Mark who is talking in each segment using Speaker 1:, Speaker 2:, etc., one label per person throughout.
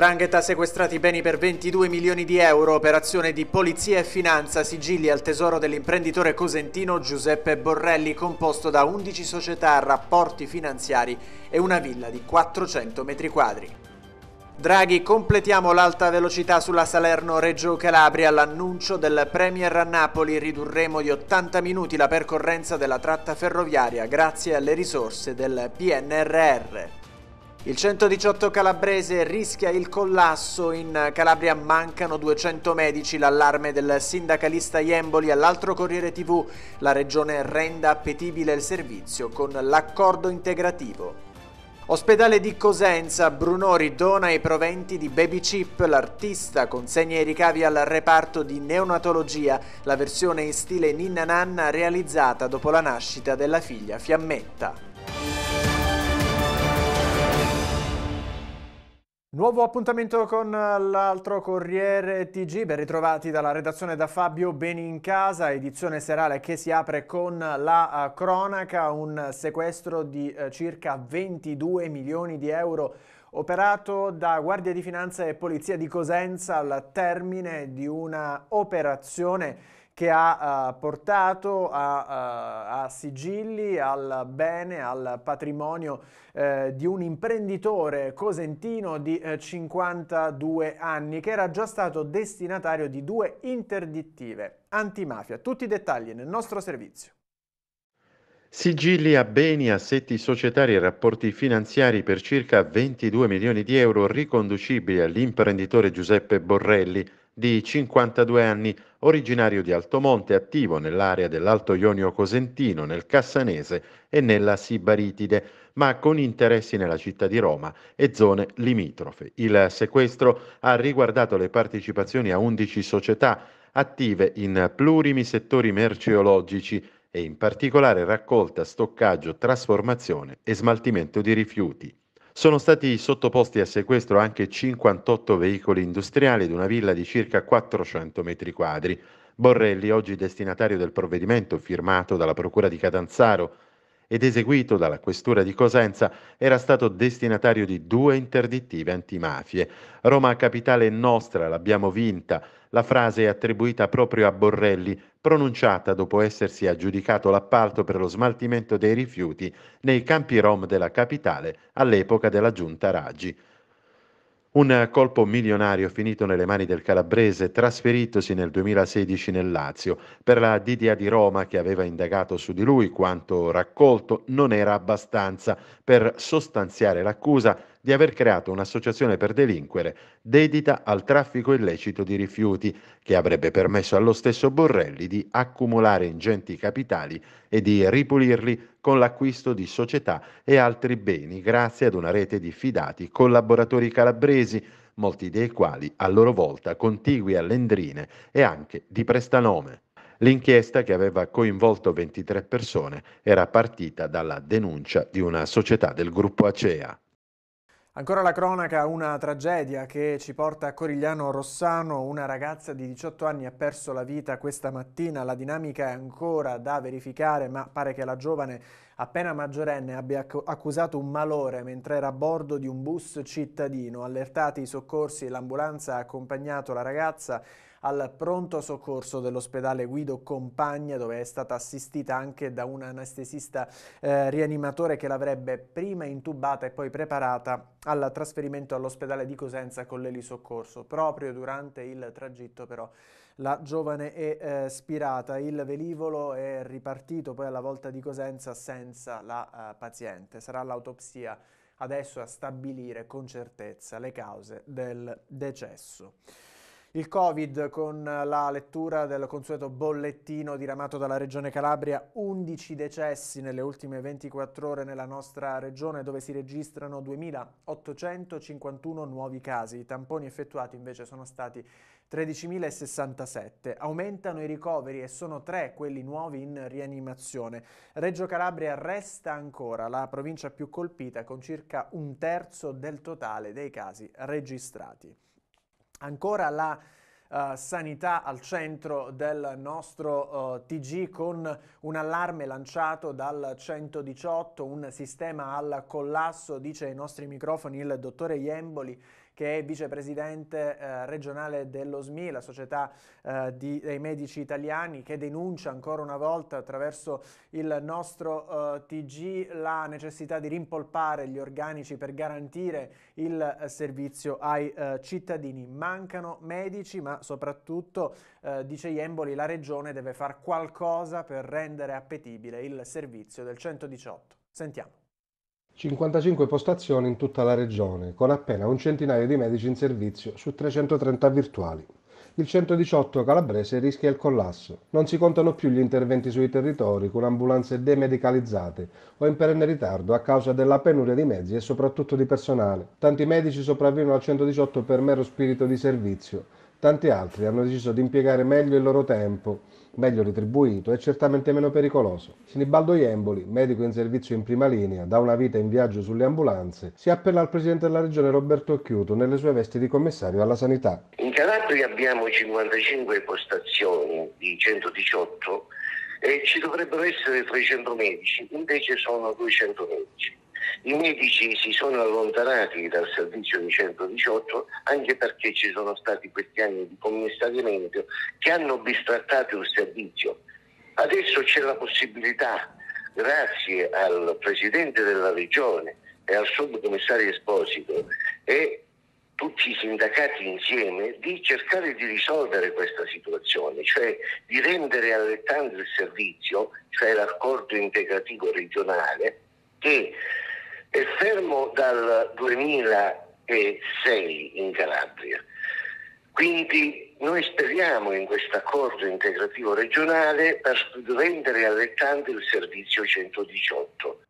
Speaker 1: 'ndrangheta sequestrati beni per 22 milioni di euro, operazione di polizia e finanza, sigilli al tesoro dell'imprenditore cosentino Giuseppe Borrelli, composto da 11 società, rapporti finanziari e una villa di 400 metri quadri. Draghi, completiamo l'alta velocità sulla Salerno-Reggio Calabria. All'annuncio del Premier a Napoli ridurremo di 80 minuti la percorrenza della tratta ferroviaria grazie alle risorse del PNRR. Il 118 calabrese rischia il collasso, in Calabria mancano 200 medici, l'allarme del sindacalista Iemboli all'altro Corriere TV, la regione renda appetibile il servizio con l'accordo integrativo. Ospedale di Cosenza, Brunori dona i proventi di Baby Chip, l'artista consegna i ricavi al reparto di neonatologia, la versione in stile ninna nanna realizzata dopo la nascita della figlia Fiammetta. Nuovo appuntamento con eh, l'altro Corriere TG, ben ritrovati dalla redazione da Fabio Benincasa, edizione serale che si apre con la eh, cronaca, un sequestro di eh, circa 22 milioni di euro operato da Guardia di Finanza e Polizia di Cosenza al termine di una operazione che ha uh, portato a, uh, a, sigilli al bene, al patrimonio uh, di un imprenditore cosentino di 52 anni che era già stato destinatario di due interdittive antimafia. Tutti i dettagli nel nostro servizio.
Speaker 2: Sigilli a beni, assetti societari e rapporti finanziari per circa 22 milioni di euro riconducibili all'imprenditore Giuseppe Borrelli, di 52 anni, originario di Altomonte, attivo nell'area dell'Alto Ionio Cosentino, nel Cassanese e nella Sibaritide, ma con interessi nella città di Roma e zone limitrofe. Il sequestro ha riguardato le partecipazioni a 11 società attive in plurimi settori merceologici e in particolare raccolta, stoccaggio, trasformazione e smaltimento di rifiuti. Sono stati sottoposti a sequestro anche 58 veicoli industriali ed una villa di circa 400 metri quadri. Borrelli, oggi destinatario del provvedimento firmato dalla Procura di Catanzaro ed eseguito dalla Questura di Cosenza, era stato destinatario di due interdittive antimafie. Roma capitale è nostra, l'abbiamo vinta. La frase è attribuita proprio a Borrelli, pronunciata dopo essersi aggiudicato l'appalto per lo smaltimento dei rifiuti nei campi rom della capitale all'epoca della giunta Raggi. Un colpo milionario finito nelle mani del calabrese trasferitosi nel 2016 nel Lazio. Per la Didia di Roma che aveva indagato su di lui quanto raccolto non era abbastanza per sostanziare l'accusa di aver creato un'associazione per delinquere dedita al traffico illecito di rifiuti, che avrebbe permesso allo stesso Borrelli di accumulare ingenti capitali e di ripulirli con l'acquisto di società e altri beni grazie ad una rete di fidati collaboratori calabresi, molti dei quali a loro volta contigui all'Endrine e anche di prestanome. L'inchiesta, che aveva coinvolto 23 persone, era partita dalla denuncia di una società del gruppo Acea.
Speaker 1: Ancora la cronaca, una tragedia che ci porta a Corigliano Rossano, una ragazza di 18 anni ha perso la vita questa mattina, la dinamica è ancora da verificare ma pare che la giovane appena maggiorenne abbia accusato un malore mentre era a bordo di un bus cittadino, allertati i soccorsi e l'ambulanza ha accompagnato la ragazza al pronto soccorso dell'ospedale Guido Compagna dove è stata assistita anche da un anestesista eh, rianimatore che l'avrebbe prima intubata e poi preparata al trasferimento all'ospedale di Cosenza con l'elisoccorso. Proprio durante il tragitto però la giovane è eh, spirata, il velivolo è ripartito poi alla volta di Cosenza senza la eh, paziente. Sarà l'autopsia adesso a stabilire con certezza le cause del decesso. Il Covid con la lettura del consueto bollettino diramato dalla Regione Calabria, 11 decessi nelle ultime 24 ore nella nostra regione dove si registrano 2.851 nuovi casi. I tamponi effettuati invece sono stati 13.067. Aumentano i ricoveri e sono tre quelli nuovi in rianimazione. Reggio Calabria resta ancora la provincia più colpita con circa un terzo del totale dei casi registrati. Ancora la Uh, sanità al centro del nostro uh, eh, TG con un allarme lanciato dal 118, un sistema al collasso, dice ai nostri microfoni il dottore Iemboli, che è vicepresidente eh, regionale dello SMI, la società eh, di, dei medici italiani, che denuncia ancora una volta attraverso il nostro eh, TG la necessità di rimpolpare gli organici per garantire il eh, servizio ai eh, cittadini. Mancano medici, ma soprattutto, eh, dice Iemboli, la regione deve fare qualcosa per rendere appetibile il servizio del 118. Sentiamo.
Speaker 2: 55 postazioni in tutta la regione, con appena un centinaio di medici in servizio su 330 virtuali. Il 118 calabrese rischia il collasso. Non si contano più gli interventi sui territori con ambulanze demedicalizzate o in perenne ritardo a causa della penuria di mezzi e soprattutto di personale. Tanti medici sopravvivono al 118 per mero spirito di servizio, tanti altri hanno deciso di impiegare meglio il loro tempo meglio retribuito e certamente meno pericoloso. Sinibaldo Iemboli, medico in servizio in prima linea, da una vita in viaggio sulle ambulanze, si appella al Presidente della Regione Roberto Chiuto nelle sue vesti di commissario alla sanità.
Speaker 3: In Calabria abbiamo 55 postazioni di 118 e ci dovrebbero essere 300 medici, invece sono 200 medici. I medici si sono allontanati dal servizio di 118 anche perché ci sono stati questi anni di commissariamento che hanno bistrattato il servizio. Adesso c'è la possibilità, grazie al Presidente della Regione e al Subcommissario Esposito e tutti i sindacati insieme di cercare di risolvere questa situazione, cioè di rendere allettante il servizio, cioè l'accordo integrativo regionale, che è fermo dal 2006 in Calabria. Quindi noi speriamo in questo accordo integrativo regionale per rendere allettante il servizio 118.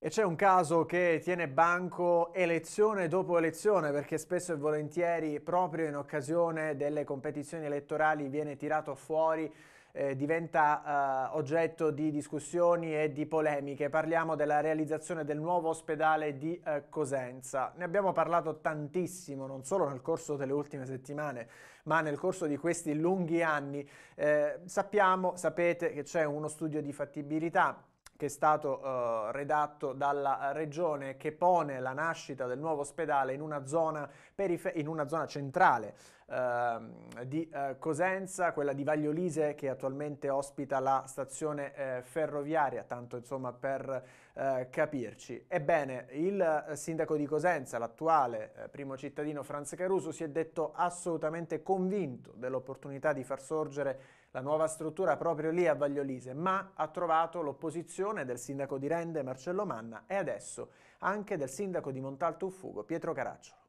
Speaker 1: E c'è un caso che tiene banco elezione dopo elezione, perché spesso e volentieri proprio in occasione delle competizioni elettorali viene tirato fuori eh, diventa eh, oggetto di discussioni e di polemiche. Parliamo della realizzazione del nuovo ospedale di eh, Cosenza. Ne abbiamo parlato tantissimo, non solo nel corso delle ultime settimane, ma nel corso di questi lunghi anni. Eh, sappiamo, sapete che c'è uno studio di fattibilità che è stato uh, redatto dalla regione che pone la nascita del nuovo ospedale in una zona, perifer- in una zona centrale uh, di uh, Cosenza, quella di Vagliolise che attualmente ospita la stazione eh, ferroviaria, tanto insomma per capirci. Ebbene, il sindaco di Cosenza, l'attuale primo cittadino Franz Caruso, si è detto assolutamente convinto dell'opportunità di far sorgere la nuova struttura proprio lì a Vagliolise, ma ha trovato l'opposizione del sindaco di Rende Marcello Manna e adesso anche del sindaco di Montalto Uffugo Pietro Caracciolo.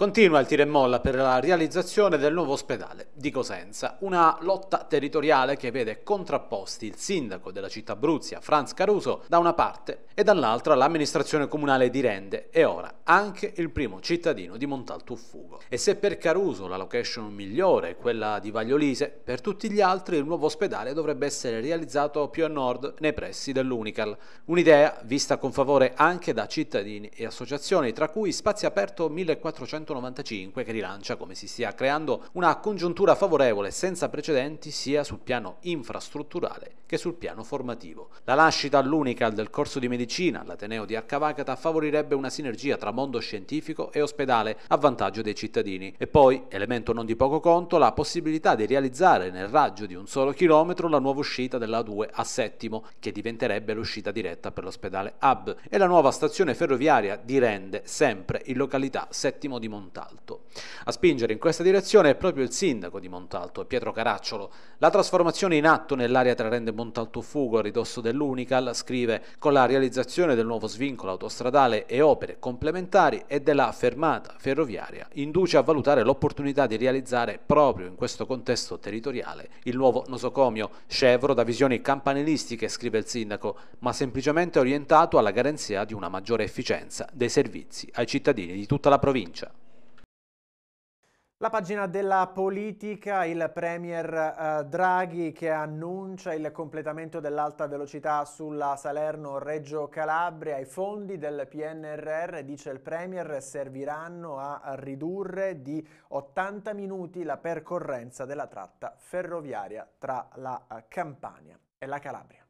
Speaker 4: Continua il tira e molla per la realizzazione del nuovo ospedale di Cosenza, una lotta territoriale che vede contrapposti il sindaco della città Bruzia, Franz Caruso, da una parte e dall'altra l'amministrazione comunale di Rende e ora anche il primo cittadino di Montaltufugo. E se per Caruso la location migliore è quella di Vagliolise, per tutti gli altri il nuovo ospedale dovrebbe essere realizzato più a nord nei pressi dell'Unical. Un'idea vista con favore anche da cittadini e associazioni, tra cui Spazio Aperto 1400 1995 che rilancia come si stia creando una congiuntura favorevole senza precedenti sia sul piano infrastrutturale che sul piano formativo. La nascita all'Unical del corso di medicina all'Ateneo di Arcavacata favorirebbe una sinergia tra mondo scientifico e ospedale a vantaggio dei cittadini e poi, elemento non di poco conto, la possibilità di realizzare nel raggio di un solo chilometro la nuova uscita della 2 a Settimo che diventerebbe l'uscita diretta per l'ospedale Hub e la nuova stazione ferroviaria di Rende sempre in località Settimo di Monte Montalto. A spingere in questa direzione è proprio il sindaco di Montalto, Pietro Caracciolo. La trasformazione in atto nell'area tra Rende Montalto Fugo a ridosso dell'Unical, scrive, con la realizzazione del nuovo svincolo autostradale e opere complementari e della fermata ferroviaria, induce a valutare l'opportunità di realizzare proprio in questo contesto territoriale il nuovo nosocomio, scevro da visioni campanilistiche, scrive il sindaco, ma semplicemente orientato alla garanzia di una maggiore efficienza dei servizi ai cittadini di tutta la provincia.
Speaker 1: La pagina della politica, il Premier eh, Draghi che annuncia il completamento dell'alta velocità sulla Salerno-Reggio Calabria, i fondi del PNRR, dice il Premier, serviranno a ridurre di 80 minuti la percorrenza della tratta ferroviaria tra la eh, Campania e la Calabria.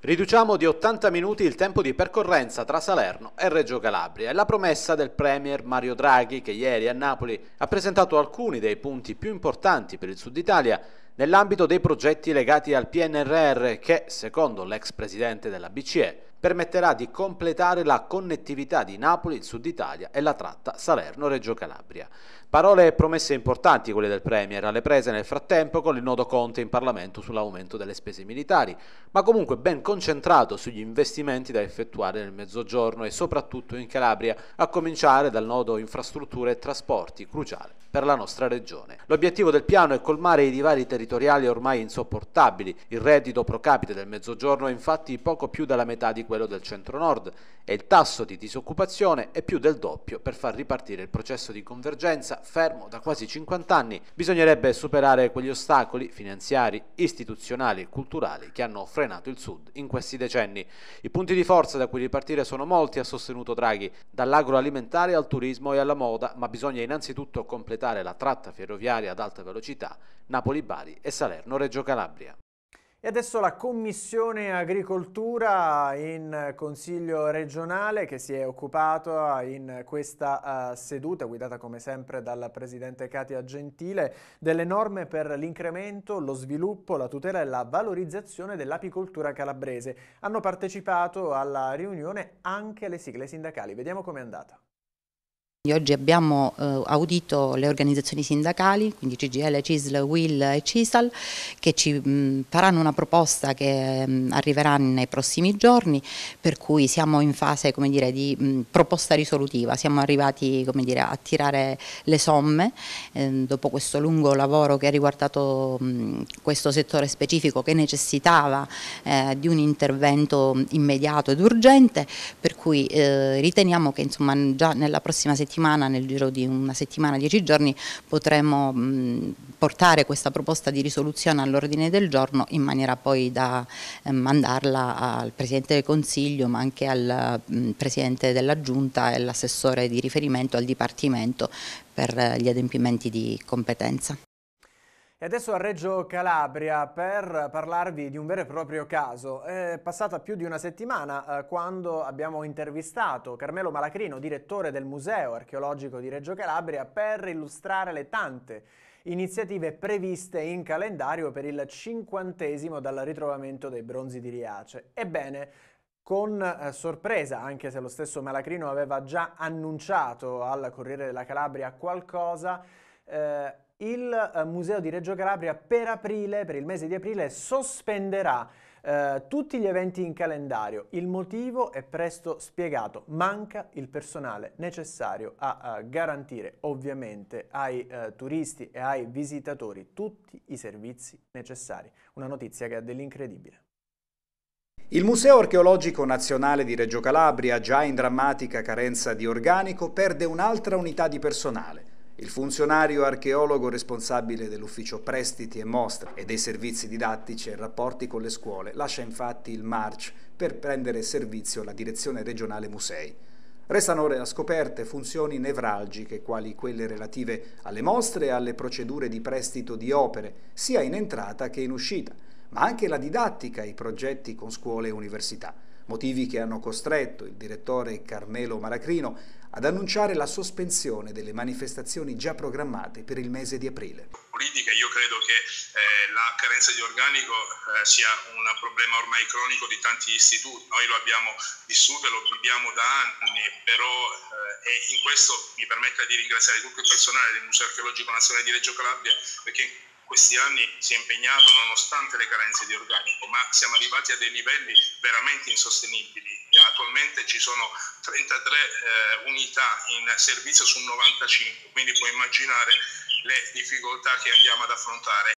Speaker 4: Riduciamo di 80 minuti il tempo di percorrenza tra Salerno e Reggio Calabria. È la promessa del Premier Mario Draghi che ieri a Napoli ha presentato alcuni dei punti più importanti per il Sud Italia nell'ambito dei progetti legati al PNRR che, secondo l'ex presidente della BCE, permetterà di completare la connettività di Napoli, Sud Italia e la tratta Salerno-Reggio Calabria. Parole e promesse importanti quelle del Premier, alle prese nel frattempo con il nodo Conte in Parlamento sull'aumento delle spese militari, ma comunque ben concentrato sugli investimenti da effettuare nel Mezzogiorno e soprattutto in Calabria, a cominciare dal nodo infrastrutture e trasporti, cruciale per la nostra regione. L'obiettivo del piano è colmare i divari territoriali ormai insopportabili. Il reddito pro capite del Mezzogiorno è infatti poco più della metà di quello del centro-nord e il tasso di disoccupazione è più del doppio per far ripartire il processo di convergenza fermo da quasi 50 anni, bisognerebbe superare quegli ostacoli finanziari, istituzionali e culturali che hanno frenato il Sud in questi decenni. I punti di forza da cui ripartire sono molti, ha sostenuto Draghi, dall'agroalimentare al turismo e alla moda, ma bisogna innanzitutto completare la tratta ferroviaria ad alta velocità Napoli-Bari e Salerno-Reggio Calabria. E
Speaker 1: adesso la Commissione Agricoltura in Consiglio regionale che si è occupata ah, in questa uh, seduta, guidata come sempre dal Presidente Katia Gentile, delle norme per l'incremento, lo sviluppo, la tutela e la valorizzazione dell'apicoltura calabrese. Hanno partecipato alla riunione anche le sigle sindacali. Vediamo com'è andata.
Speaker 4: Quindi oggi abbiamo eh, audito le organizzazioni sindacali, quindi CGL, CISL, WIL e CISAL, che ci mh, faranno una proposta che mh, arriverà nei prossimi giorni, per cui siamo in fase dire, di mh, proposta risolutiva, siamo arrivati dire, a tirare le somme eh, dopo questo lungo lavoro che ha riguardato questo settore specifico che necessitava eh, di un intervento immediato ed urgente, per cui eh, riteniamo che insomma, già nella prossima settimana settimana, nel giro di una settimana, dieci giorni, potremo portare questa proposta di risoluzione all'ordine del giorno in maniera poi da eh, mandarla al Presidente del Consiglio ma anche al Presidente della Giunta e all'assessore di riferimento al Dipartimento per eh, gli adempimenti di competenza.
Speaker 1: E adesso a Reggio Calabria per parlarvi di un vero e proprio caso. È passata più di una settimana eh, quando abbiamo intervistato Carmelo Malacrino, direttore del Museo Archeologico di Reggio Calabria, per illustrare le tante iniziative previste in calendario per il cinquantesimo dal ritrovamento dei bronzi di Riace. Ebbene, con eh, sorpresa, anche se lo stesso Malacrino aveva già annunciato al Corriere della Calabria qualcosa, eh, il eh, Museo di Reggio Calabria per aprile, per il mese di aprile, sospenderà eh, tutti gli eventi in calendario. Il motivo è presto spiegato, manca il personale necessario a, a garantire ovviamente ai eh, turisti e ai visitatori tutti i servizi necessari. Una notizia che ha
Speaker 4: dell'incredibile. Il Museo Archeologico Nazionale di Reggio Calabria, già in drammatica carenza di organico, perde un'altra unità di personale il funzionario archeologo responsabile dell'ufficio prestiti e mostre e dei servizi didattici e rapporti con le scuole lascia infatti il March per prendere servizio alla direzione regionale musei. Restano ora scoperte funzioni nevralgiche quali quelle relative alle mostre e alle procedure di prestito di opere, sia in entrata che in uscita, ma anche la didattica e i progetti con scuole e università motivi che hanno costretto il direttore Carmelo Maracrino ad annunciare la sospensione delle manifestazioni già programmate per il mese di aprile. io credo che eh, la carenza di organico eh, sia
Speaker 2: un problema ormai cronico di tanti istituti, noi lo abbiamo vissuto e lo viviamo da anni, però eh, e in questo mi permetta di ringraziare tutto il personale del Museo Archeologico Nazionale di Reggio Calabria perché questi anni si è impegnato nonostante le carenze di organico, ma siamo arrivati a dei livelli veramente insostenibili. Attualmente ci sono 33 eh, unità in servizio su 95, quindi puoi immaginare le difficoltà che andiamo ad
Speaker 1: affrontare.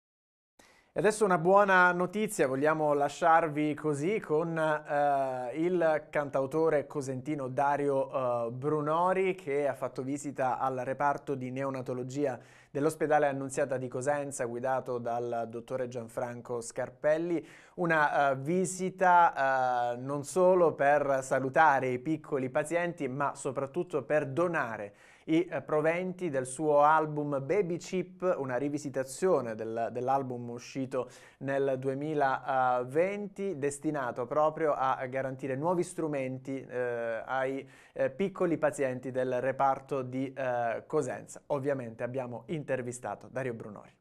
Speaker 1: E adesso una buona notizia, vogliamo lasciarvi così con eh, il cantautore cosentino Dario eh, Brunori che ha fatto visita al reparto di neonatologia dell'ospedale Annunziata di Cosenza guidato dal dottore Gianfranco Scarpelli, una uh, visita uh, non solo per salutare i piccoli pazienti ma soprattutto per donare i proventi del suo album Baby Chip, una rivisitazione del, dell'album uscito nel 2020, destinato proprio a garantire nuovi strumenti eh, ai eh, piccoli pazienti del reparto di eh, Cosenza. Ovviamente abbiamo intervistato Dario Brunori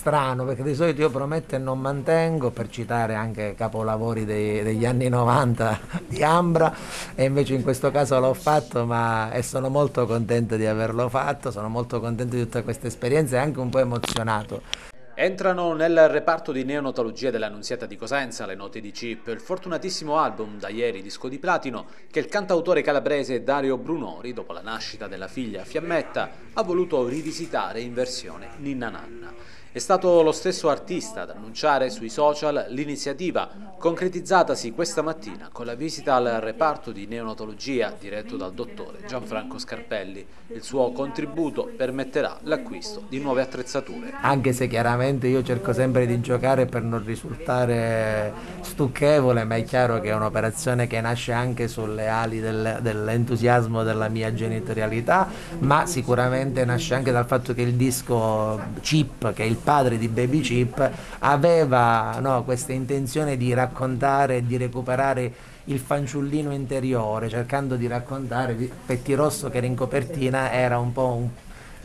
Speaker 3: strano perché di solito io prometto e non mantengo per citare anche capolavori dei, degli anni 90 di Ambra e invece in questo caso l'ho fatto ma, e sono molto contento di averlo fatto sono molto contento di tutta questa esperienza e anche un po' emozionato
Speaker 4: Entrano nel reparto di neonatologia dell'Annunziata di Cosenza le note di Chip, il fortunatissimo album da ieri disco di platino che il cantautore calabrese Dario Brunori, dopo la nascita della figlia Fiammetta, ha voluto rivisitare in versione Ninna Nanna. È stato lo stesso artista ad annunciare sui social l'iniziativa, concretizzatasi questa mattina con la visita al reparto di neonatologia diretto dal dottore Gianfranco Scarpelli. Il suo contributo permetterà l'acquisto di nuove attrezzature.
Speaker 3: Anche se chiaramente io cerco sempre di giocare per non risultare stucchevole, ma è chiaro che è un'operazione che nasce anche sulle ali del, dell'entusiasmo della mia genitorialità, ma sicuramente nasce anche dal fatto che il disco chip, che è il padre di Baby Chip, aveva no, questa intenzione di raccontare e di recuperare il fanciullino interiore, cercando di raccontare Rosso che era in copertina era un po' un,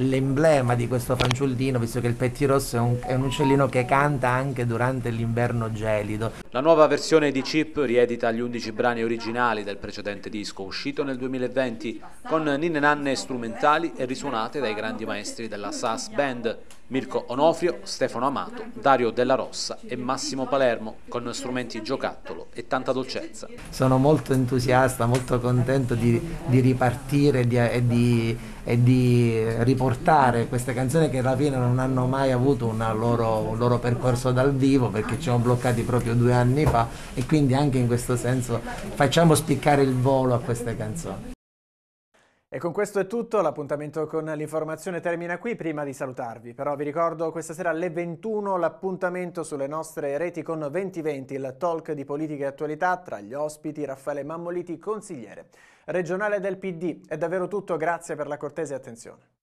Speaker 3: l'emblema di questo fanciullino, visto che il Pettirosso è un, è un uccellino che canta anche durante l'inverno gelido.
Speaker 4: La nuova versione di Chip riedita gli 11 brani originali del precedente disco, uscito nel 2020, con ninne nanne strumentali e risuonate dai grandi maestri della SAS Band, Mirko Onofrio, Stefano Amato, Dario Della Rossa e Massimo Palermo, con strumenti giocattolo e tanta dolcezza.
Speaker 3: Sono molto entusiasta, molto contento di, di ripartire di, e di, e di riportare queste canzoni che alla fine non hanno mai avuto loro, un loro percorso dal vivo perché ci hanno bloccati proprio due anni anni fa e quindi anche in questo senso facciamo spiccare il volo a queste canzoni.
Speaker 1: E con questo è tutto, l'appuntamento con l'informazione termina qui prima di salutarvi, però vi ricordo questa sera alle 21 l'appuntamento sulle nostre reti con 2020, il talk di politica e attualità tra gli ospiti Raffaele Mammoliti, consigliere regionale del PD. È davvero tutto, grazie per la cortese attenzione.